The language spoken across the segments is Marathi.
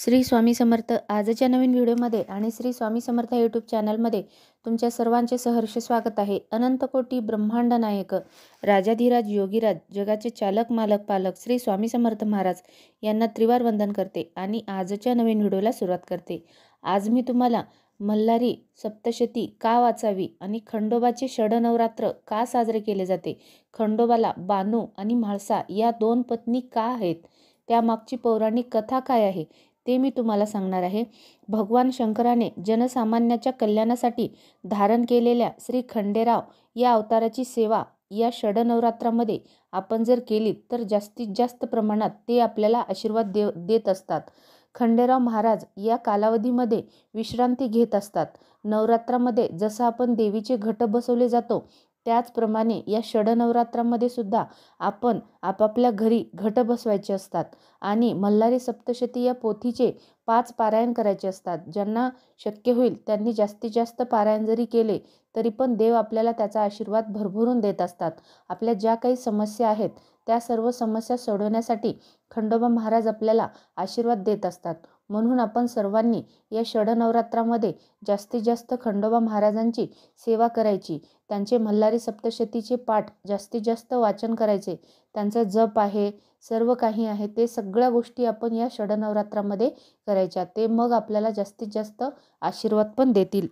श्री स्वामी समर्थ आजच्या नवीन व्हिडिओमध्ये आणि श्री स्वामी समर्थ यूट्यूब चॅनलमध्ये तुमच्या सर्वांचे सहर्ष स्वागत आहे अनंतकोटी ब्रह्मांड नायक राजाधिराज योगीराज जगाचे चालक मालक पालक श्री स्वामी समर्थ महाराज यांना त्रिवार वंदन करते आणि आजच्या नवीन व्हिडिओला सुरुवात करते आज मी तुम्हाला मल्हारी सप्तशती का वाचावी आणि खंडोबाचे षडनवरात्र का साजरे केले जाते खंडोबाला बानू आणि म्हाळसा या दोन पत्नी का आहेत त्यामागची पौराणिक कथा काय आहे ते मी तुम्हाला सांगणार आहे भगवान शंकराने जनसामान्याच्या कल्याणासाठी धारण केलेल्या श्री खंडेराव या अवताराची सेवा या षडनवरात्रामध्ये आपण जर केलीत तर जास्तीत जास्त प्रमाणात ते आपल्याला आशीर्वाद दे देत असतात खंडेराव महाराज या कालावधीमध्ये विश्रांती घेत असतात नवरात्रामध्ये जसं आपण देवीचे घट बसवले जातो त्याचप्रमाणे या षडनवरात्रामध्ये सुद्धा आपण आपापल्या घरी घट बसवायचे असतात आणि मल्हारी सप्तशती या पोथीचे पाच पारायण करायचे असतात ज्यांना शक्य होईल त्यांनी जास्तीत जास्त पारायण जरी केले तरी पण देव आपल्याला त्याचा आशीर्वाद भरभरून देत असतात आपल्या ज्या काही समस्या आहेत त्या सर्व समस्या सोडवण्यासाठी खंडोबा महाराज आपल्याला आशीर्वाद देत असतात म्हणून आपण सर्वांनी या षडनवरात्रामध्ये जास्तीत जास्त खंडोबा महाराजांची सेवा करायची त्यांचे मल्हारी सप्तशतीचे पाठ जास्तीत जास्त वाचन करायचे त्यांचा जप आहे सर्व काही आहे ते सगळ्या गोष्टी आपण या षडनवरात्रामध्ये करायच्या ते मग आपल्याला जास्तीत जास्त आशीर्वाद पण देतील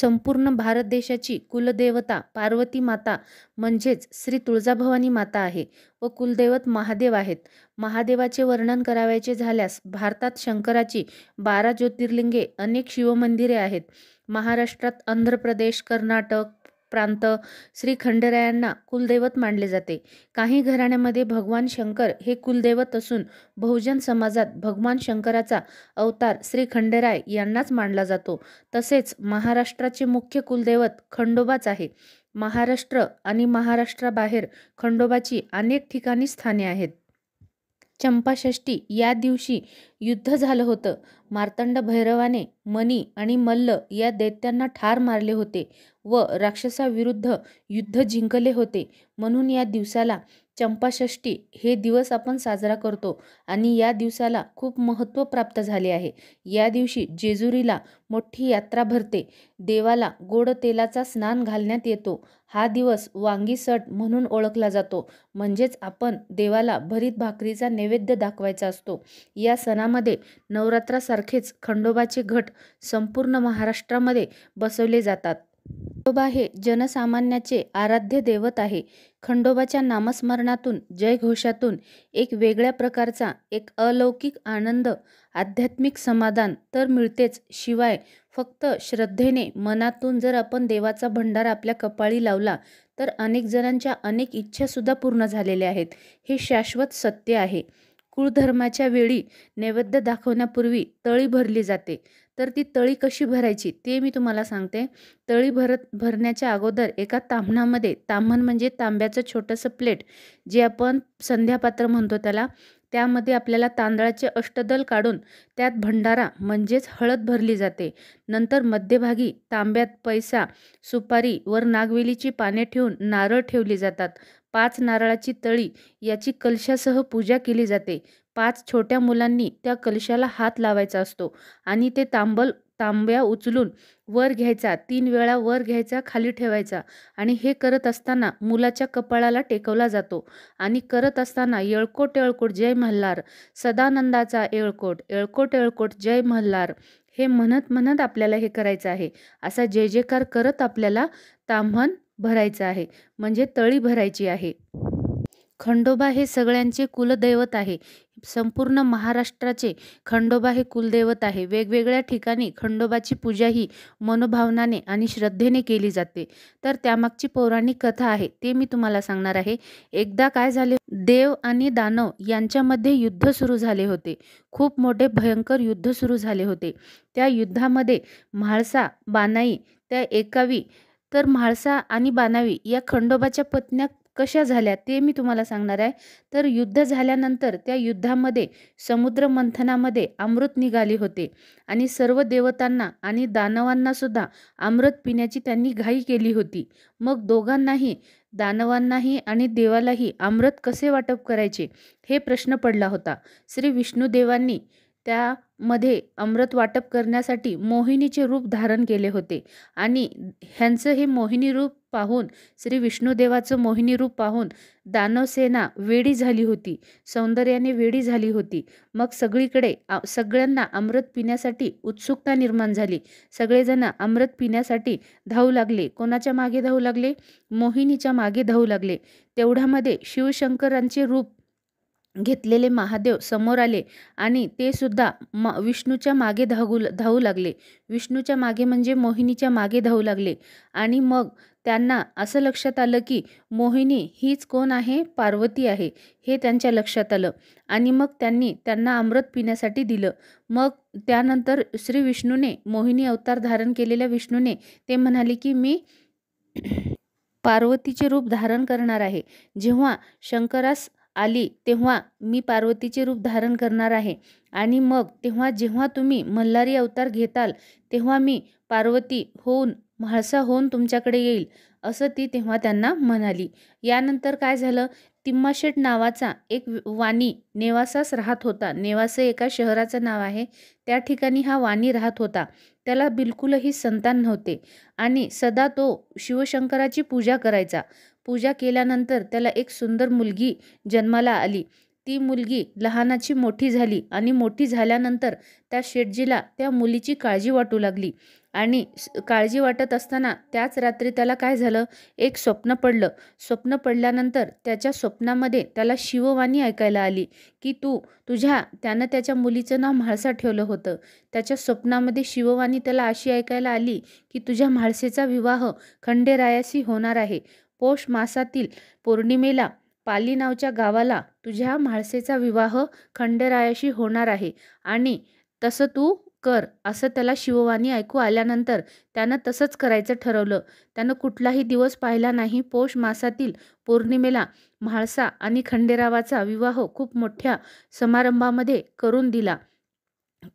संपूर्ण भारत देशाची कुलदेवता पार्वती माता म्हणजेच श्री तुळजाभवानी माता आहे व कुलदैवत महादेव आहेत महादेवाचे वर्णन करावायचे झाल्यास भारतात शंकराची बारा ज्योतिर्लिंगे अनेक शिवमंदिरे आहेत महाराष्ट्रात आंध्र प्रदेश कर्नाटक प्रांत श्री खंडरायांना कुलदैवत मानले जाते काही घराण्यामध्ये भगवान शंकर हे कुलदैवत असून बहुजन समाजात भगवान शंकराचा अवतार श्री खंडराय यांनाच मानला जातो तसेच महाराष्ट्राचे मुख्य कुलदैवत खंडोबाच आहे महाराष्ट्र आणि महाराष्ट्राबाहेर खंडोबाची अनेक ठिकाणी स्थाने आहेत चंपाषष्ठी या दिवशी युद्ध झालं होतं मार्तंड भैरवाने मनी आणि मल्ल या दैत्यांना ठार मारले होते व राक्षसाविरुद्ध युद्ध जिंकले होते म्हणून या दिवसाला चंपाषष्ठी हे दिवस आपण साजरा करतो आणि या दिवसाला खूप महत्त्व प्राप्त झाले आहे या दिवशी जेजुरीला मोठी यात्रा भरते देवाला गोड तेलाचा स्नान घालण्यात येतो हा दिवस वांगी सट म्हणून ओळखला जातो म्हणजेच आपण देवाला भरीत भाकरीचा नैवेद्य दाखवायचा असतो या सणा मध्ये नवरात्रासारखेच खंडोबाचे घट संपूर्ण महाराष्ट्रामध्ये बसवले जातात खंडोबा हे जनसामान्याचे आराध्य दैवत आहे खंडोबाच्या नामस्मरणातून जयघोषातून एक वेगळ्या प्रकारचा एक अलौकिक आनंद आध्यात्मिक समाधान तर मिळतेच शिवाय फक्त श्रद्धेने मनातून जर आपण देवाचा भंडार आपल्या कपाळी लावला तर अनेक जणांच्या अनेक इच्छासुद्धा पूर्ण झालेल्या आहेत हे शाश्वत सत्य आहे कुळधर्माच्या वेळी नैवेद्य दाखवण्यापूर्वी तळी भरली जाते तर ती तळी कशी भरायची ते मी तुम्हाला सांगते तळी भरत भरण्याच्या अगोदर एका तांबणामध्ये तांबण म्हणजे तांब्याचं छोटंसं प्लेट जे आपण संध्यापात्र म्हणतो त्याला त्यामध्ये आपल्याला तांदळाचे अष्टदल काढून त्यात भंडारा म्हणजेच हळद भरली जाते नंतर मध्यभागी तांब्यात पैसा सुपारी वर नागवेलीची पाने ठेवून नारळ ठेवली जातात पाच नारळाची तळी याची कलशासह पूजा केली जाते पाच छोट्या मुलांनी त्या कलशाला हात लावायचा असतो आणि ते तांबल तांब्या उचलून वर घ्यायचा तीन वेळा वर घ्यायचा खाली ठेवायचा आणि हे करत असताना मुलाच्या कपाळाला टेकवला जातो आणि करत असताना येळकोट येळकोट जय मल्हार सदानंदाचा येळकोट येळकोट येळकोट जय मल्हार हे म्हणत म्हणत आपल्याला हे करायचं आहे असा जय जयकार करत आपल्याला ताम्हण भरायचं आहे म्हणजे तळी भरायची आहे खंडोबा हे सगळ्यांचे कुलदैवत आहे संपूर्ण महाराष्ट्राचे खंडोबा हे कुलदैवत आहे वेगवेगळ्या ठिकाणी खंडोबाची पूजा ही मनोभावनाने आणि श्रद्धेने केली जाते तर त्यामागची पौराणिक कथा आहे ते मी तुम्हाला सांगणार आहे एकदा काय झाले देव आणि दानव यांच्यामध्ये युद्ध सुरू झाले होते खूप मोठे भयंकर युद्ध सुरू झाले होते त्या युद्धामध्ये म्हाळसा बानाई त्या एकावी तर म्हाळसा आणि बानावी या खंडोबाच्या पत्न्या कशा झाल्या ते मी तुम्हाला सांगणार आहे तर युद्ध झाल्यानंतर त्या युद्धामध्ये समुद्र मंथनामध्ये अमृत निघाले होते आणि सर्व देवतांना आणि दानवांनासुद्धा अमृत पिण्याची त्यांनी घाई केली होती मग दोघांनाही दानवांनाही आणि देवालाही अमृत कसे वाटप करायचे हे प्रश्न पडला होता श्री विष्णुदेवांनी त्यामध्ये अमृत वाटप करण्यासाठी मोहिनीचे रूप धारण केले होते आणि ह्यांचं हे मोहिनी रूप पाहून श्री विष्णुदेवाचं मोहिनी रूप पाहून दानवसेना वेडी झाली होती सौंदर्याने वेडी झाली होती मग सगळीकडे सगळ्यांना अमृत पिण्यासाठी उत्सुकता निर्माण झाली सगळेजण अमृत पिण्यासाठी धावू लागले कोणाच्या मागे धावू लागले मोहिनीच्या मागे धावू लागले तेवढ्यामध्ये शिवशंकरांचे रूप घेतलेले महादेव समोर आले आणि ते सुद्धा म विष्णूच्या मागे धावू धावू लागले विष्णूच्या मागे म्हणजे मोहिनीच्या मागे धावू लागले आणि मग त्यांना असं लक्षात आलं की मोहिनी हीच कोण आहे पार्वती आहे हे त्यांच्या लक्षात आलं आणि मग त्यांनी त्यांना अमृत पिण्यासाठी दिलं मग त्यानंतर श्री विष्णूने मोहिनी अवतार धारण केलेल्या विष्णूने ते म्हणाले की मी पार्वतीचे रूप धारण करणार आहे जेव्हा शंकरास आली तेव्हा मी पार्वतीचे रूप धारण करणार आहे आणि मग तेव्हा जेव्हा तुम्ही मल्हारी अवतार घेताल तेव्हा मी पार्वती होऊन म्हाळसा होऊन तुमच्याकडे येईल असं ती तेव्हा त्यांना म्हणाली यानंतर काय झालं तिम्माशेट नावाचा एक वाणी नेवासास राहत होता नेवासे एका शहराचं नाव आहे त्या ठिकाणी हा वाणी राहत होता त्याला बिलकुलही संतान नव्हते आणि सदा तो शिवशंकराची पूजा करायचा पूजा केल्यानंतर त्याला एक सुंदर मुलगी जन्माला आली ती मुलगी लहानाची मोठी झाली आणि मोठी झाल्यानंतर त्या शेटजीला त्या मुलीची काळजी वाटू लागली आणि काळजी वाटत असताना त्याच रात्री त्याला काय झालं एक स्वप्न पडलं स्वप्न पडल्यानंतर त्याच्या स्वप्नामध्ये त्याला शिववाणी ऐकायला आली की तू तुझ्या त्यानं त्याच्या मुलीचं नाव म्हाळसा ठेवलं होतं त्याच्या स्वप्नामध्ये शिववाणी त्याला अशी ऐकायला आली की तुझ्या म्हाळसेचा विवाह खंडेरायाशी होणार आहे पौष मासातील पौर्णिमेला पाली नावच्या गावाला तुझ्या म्हाळसेचा विवाह खंडरायाशी होणार आहे आणि तसं तू कर असं त्याला शिववाणी ऐकू आल्यानंतर त्यानं तसंच करायचं ठरवलं त्यानं कुठलाही दिवस पाहिला नाही पौष मासातील पौर्णिमेला म्हाळसा आणि खंडेरावाचा विवाह खूप मोठ्या समारंभामध्ये करून दिला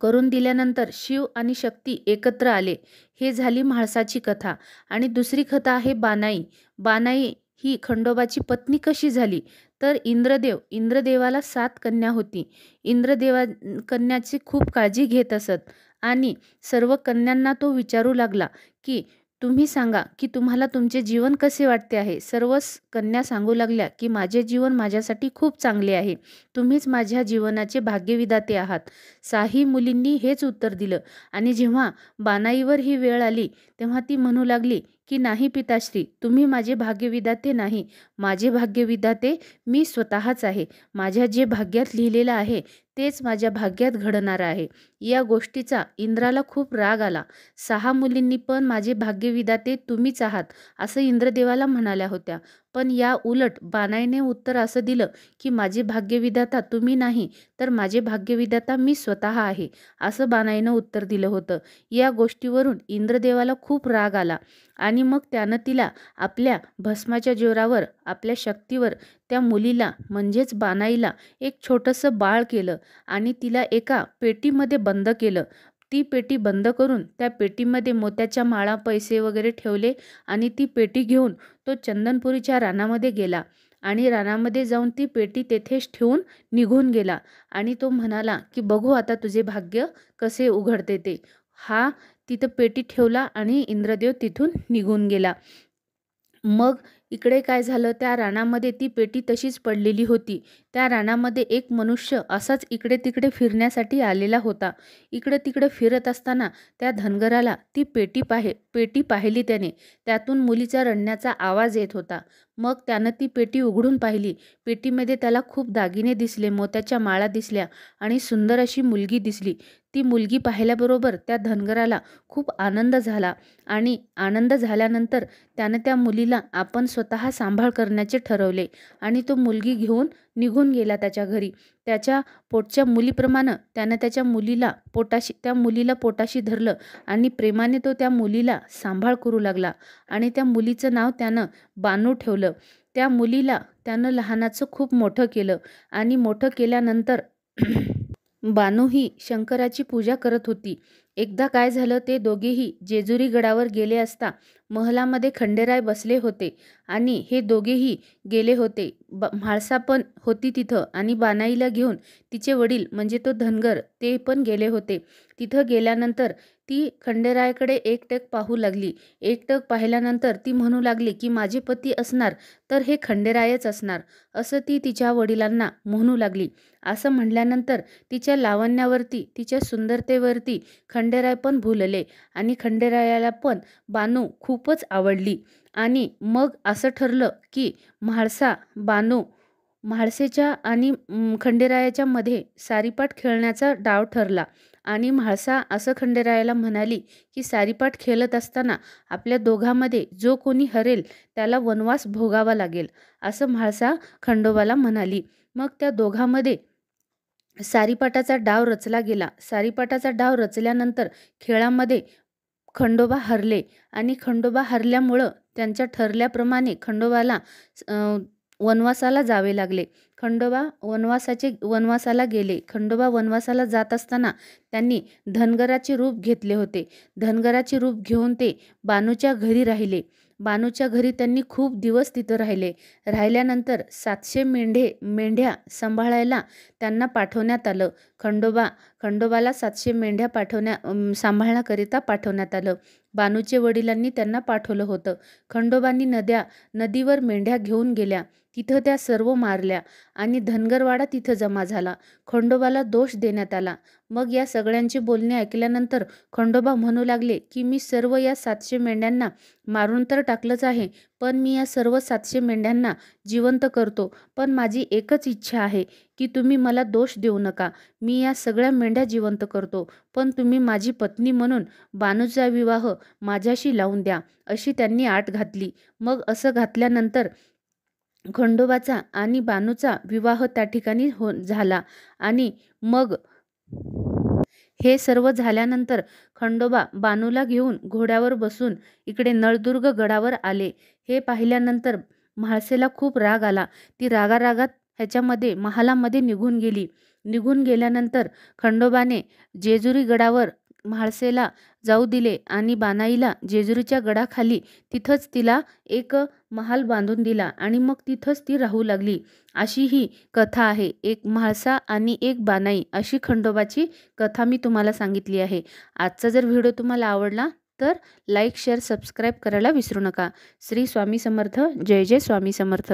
करून दिल्यानंतर शिव आणि शक्ती एकत्र आले हे झाली म्हाळसाची कथा आणि दुसरी कथा आहे बानाई बानाई ही खंडोबाची पत्नी कशी झाली तर इंद्रदेव इंद्रदेवाला सात कन्या होती इंद्रदेवा कन्याची खूप काळजी घेत असत आणि सर्व कन्यांना तो विचारू लागला की तुम्ही सांगा की तुम्हाला तुमचे जीवन कसे वाटते आहे सर्वच कन्या सांगू लागल्या की माझे जीवन माझ्यासाठी खूप चांगले आहे तुम्हीच माझ्या जीवनाचे भाग्यविदाते आहात साही मुलींनी हेच उत्तर दिलं आणि जेव्हा बानाईवर ही वेळ आली तेव्हा ती म्हणू लागली की नाही पिताश्री तुम्ही माझे भाग्यविदाते नाही माझे भाग्यविदाते मी स्वतःच आहे माझ्या जे भाग्यात लिहिलेलं आहे तेच माझ्या भाग्यात घडणार आहे या गोष्टीचा इंद्राला खूप राग आला सहा मुलींनी पण माझे भाग्यविदाते तुम्हीच आहात असं इंद्रदेवाला म्हणाल्या होत्या पण या उलट बानाईने उत्तर असं दिलं की माझे भाग्यविदाता तुम्ही नाही तर माझे भाग्यविदाता मी स्वतः आहे असं बानाईनं उत्तर दिलं होतं या गोष्टीवरून इंद्रदेवाला खूप राग आला आणि मग त्यानं तिला आपल्या भस्माच्या जोरावर आपल्या शक्तीवर त्या मुलीला म्हणजेच बानाईला एक छोटंसं बाळ केलं आणि तिला एका पेटीमध्ये बंद केलं ती पेटी बंद करून त्या पेटीमध्ये मोत्याच्या माळा पैसे वगैरे ठेवले आणि ती पेटी घेऊन तो चंदनपुरीच्या रानामध्ये गेला आणि रानामध्ये जाऊन ती पेटी तेथेच ठेवून निघून गेला आणि तो म्हणाला की बघू आता तुझे भाग्य कसे उघडते ते हा तिथं पेटी ठेवला आणि इंद्रदेव तिथून निघून गेला मग इकडे काय झालं त्या रानामध्ये ती पेटी तशीच पडलेली होती त्या रानामध्ये एक मनुष्य असाच इकडे तिकडे फिरण्यासाठी आलेला होता इकडे तिकडे फिरत असताना त्या धनगराला ती पेटी पाहे पेटी पाहिली त्याने त्यातून मुलीचा रडण्याचा आवाज येत होता मग त्यानं ती पेटी उघडून पाहिली पेटीमध्ये त्याला खूप दागिने दिसले मोत्याच्या माळा दिसल्या आणि सुंदर अशी मुलगी दिसली ती मुलगी पाहिल्याबरोबर त्या धनगराला खूप आनंद झाला आणि आनंद झाल्यानंतर त्यानं त्या मुलीला आपण स्वतः सांभाळ करण्याचे ठरवले आणि तो मुलगी घेऊन निघून गेला त्याच्या घरी त्याच्या पोटच्या मुलीप्रमाणे त्यानं त्याच्या मुलीला पोटाशी त्या मुलीला पोटाशी धरलं आणि प्रेमाने तो त्या मुलीला सांभाळ करू लागला आणि त्या मुलीचं नाव त्यानं बानू ठेवलं त्या मुलीला त्यानं लहानाचं खूप मोठं केलं आणि मोठं केल्यानंतर बानू ही शंकराची पूजा करत होती एकदा काय झालं ते दोघेही जेजुरी गडावर गेले असता महलामध्ये खंडेराय बसले होते आणि हे दोघेही गेले होते ब म्हाळसा पण होती तिथं आणि बानाईला घेऊन तिचे वडील म्हणजे तो धनगर ते पण गेले होते तिथं गेल्यानंतर ती खंडेरायाकडे एकटक पाहू लागली एकटक पाहिल्यानंतर ती म्हणू लागली की माझे पती असणार तर हे खंडेरायच असणार असं ती तिच्या वडिलांना म्हणू लागली असं म्हणल्यानंतर तिच्या लावण्यावरती तिच्या सुंदरतेवरती खंड खंडेराय पण भुलले आणि खंडेरायाला पण बानू खूपच आवडली आणि मग असं ठरलं की म्हाळसा बानू म्हाळसेच्या आणि खंडेरायाच्या मध्ये खेळण्याचा डाव ठरला आणि म्हाळसा असं खंडेरायाला म्हणाली की सारीपाठ खेळत असताना आपल्या दोघांमध्ये जो कोणी हरेल त्याला वनवास भोगावा लागेल असं म्हाळसा खंडोबाला म्हणाली मग त्या दोघांमध्ये सारीपाटाचा डाव रचला गेला सारीपाटाचा डाव रचल्यानंतर खेळामध्ये खंडोबा हरले आणि खंडोबा हरल्यामुळं त्यांच्या ठरल्याप्रमाणे खंडोबाला वनवासाला जावे लागले खंडोबा वनवासाचे वनवासाला गेले खंडोबा वनवासाला जात असताना त्यांनी धनगराचे रूप घेतले होते धनगराचे रूप घेऊन ते बानूच्या घरी राहिले बानूच्या घरी त्यांनी खूप दिवस तिथं राहिले राहिल्यानंतर सातशे मेंढे मेंढ्या सांभाळायला त्यांना पाठवण्यात आलं खंडोबा खंडोबाला सातशे मेंढ्या पाठवण्या सांभाळण्याकरिता पाठवण्यात आलं बानूचे वडिलांनी त्यांना पाठवलं होतं खंडोबांनी नद्या नदीवर मेंढ्या घेऊन गेल्या तिथं त्या सर्व मारल्या आणि धनगरवाडा तिथं जमा झाला खंडोबाला दोष देण्यात आला मग या सगळ्यांचे बोलणे ऐकल्यानंतर खंडोबा म्हणू लागले की मी सर्व या सातशे मेंढ्यांना मारून तर टाकलंच आहे पण मी या सर्व सातशे मेंढ्यांना जिवंत करतो पण माझी एकच इच्छा आहे की तुम्ही मला दोष देऊ नका मी या सगळ्या मेंढ्या जिवंत करतो पण तुम्ही माझी पत्नी म्हणून बानूचा विवाह माझ्याशी लावून द्या अशी त्यांनी आट घातली मग असं घातल्यानंतर खंडोबाचा आणि बानूचा विवाह त्या ठिकाणी हो झाला आणि मग हे सर्व झाल्यानंतर खंडोबा बानूला घेऊन घोड्यावर बसून इकडे नळदुर्ग गडावर आले हे पाहिल्यानंतर म्हाळसेला खूप राग आला ती रागारागात ह्याच्यामध्ये महालामध्ये निघून गेली निघून गेल्यानंतर खंडोबाने जेजुरी गडावर म्हाळसेला जाऊ दिले आणि बानाईला जेजुरीच्या गडाखाली तिथंच तिला एक महाल बांधून दिला आणि मग तिथंच ती राहू लागली अशी ही कथा आहे एक म्हाळसा आणि एक बानाई अशी खंडोबाची कथा मी तुम्हाला सांगितली आहे आजचा जर व्हिडिओ तुम्हाला आवडला तर लाईक शेअर सबस्क्राईब करायला विसरू नका श्री स्वामी समर्थ जय जय स्वामी समर्थ